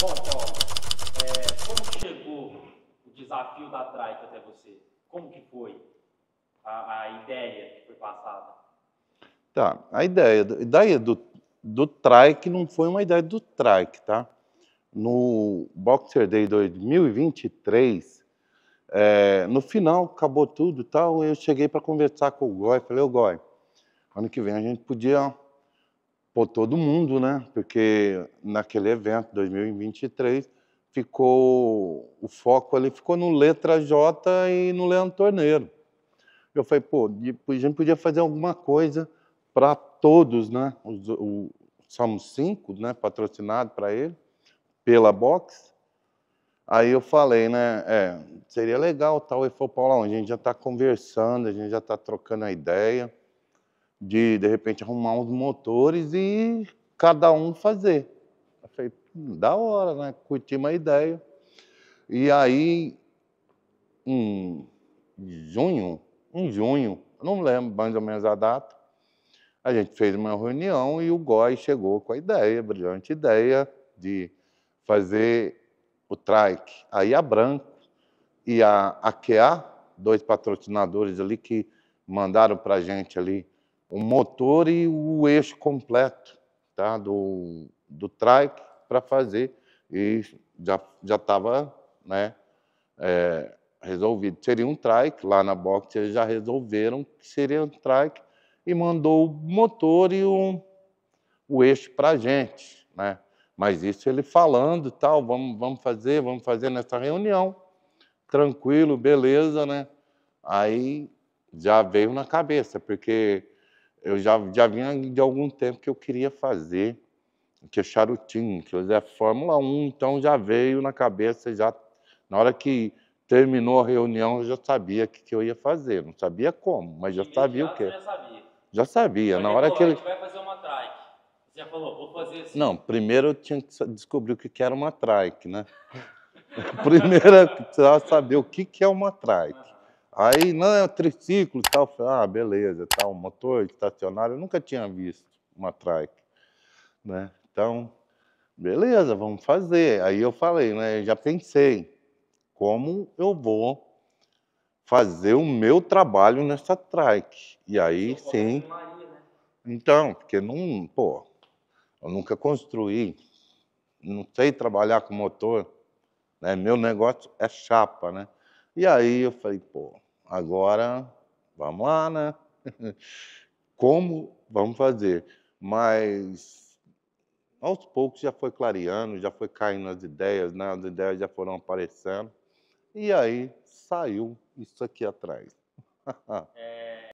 Bom, Paulo, então, é, como chegou o desafio da Trike até você? Como que foi a, a, ideia que foi passada? Tá, a ideia, a ideia do, do Trike não foi uma ideia do Trike, tá? No Boxer Day 2023, é, no final, acabou tudo e tal, eu cheguei para conversar com o Goy. falei, ô Goy, ano que vem a gente podia por todo mundo, né? Porque naquele evento 2023 ficou o foco ali ficou no letra J e no Leandro Torneiro. Eu falei, pô, a gente podia fazer alguma coisa para todos, né? o, somos cinco, né? Patrocinado para ele pela Box. Aí eu falei, né? É, seria legal tal. e falou, Paulão, a gente já está conversando, a gente já está trocando a ideia de, de repente, arrumar uns motores e cada um fazer. Eu falei, hum, da hora, né? Curti uma ideia. E aí, em junho, em junho, não lembro mais ou menos a data, a gente fez uma reunião e o Gói chegou com a ideia, brilhante ideia, de fazer o trike. Aí a Branco e a AQA, dois patrocinadores ali que mandaram para a gente ali o motor e o eixo completo tá? do, do trike para fazer e já estava né, é, resolvido. Seria um trike, lá na box eles já resolveram que seria um trike e mandou o motor e o, o eixo para a gente. Né? Mas isso ele falando tal, vamos, vamos fazer, vamos fazer nessa reunião. Tranquilo, beleza, né? Aí já veio na cabeça, porque eu já, já vinha de algum tempo que eu queria fazer, que é charutinho, que é Fórmula 1, então já veio na cabeça, já na hora que terminou a reunião, eu já sabia o que, que, eu ia fazer. Não sabia como, mas já sabia o quê. Já sabia. Já sabia. na hora que ele... a gente vai fazer uma trike. Você já falou, vou fazer assim. Não, primeiro eu tinha que descobrir o que era uma trike, né? primeiro eu precisava saber o que, que é uma trike. Aí, não, é um triciclo e tal. Ah, beleza, tal, motor estacionário. Eu nunca tinha visto uma trike, né? Então, beleza, vamos fazer. Aí eu falei, né? Já pensei como eu vou fazer o meu trabalho nessa trike. E aí sim. Né? Então, porque não, pô, eu nunca construí, não sei trabalhar com motor, né? Meu negócio é chapa, né? E aí eu falei, pô, agora vamos lá, né? Como vamos fazer? Mas aos poucos já foi clareando, já foi caindo as ideias, né? as ideias já foram aparecendo. E aí saiu isso aqui atrás. é...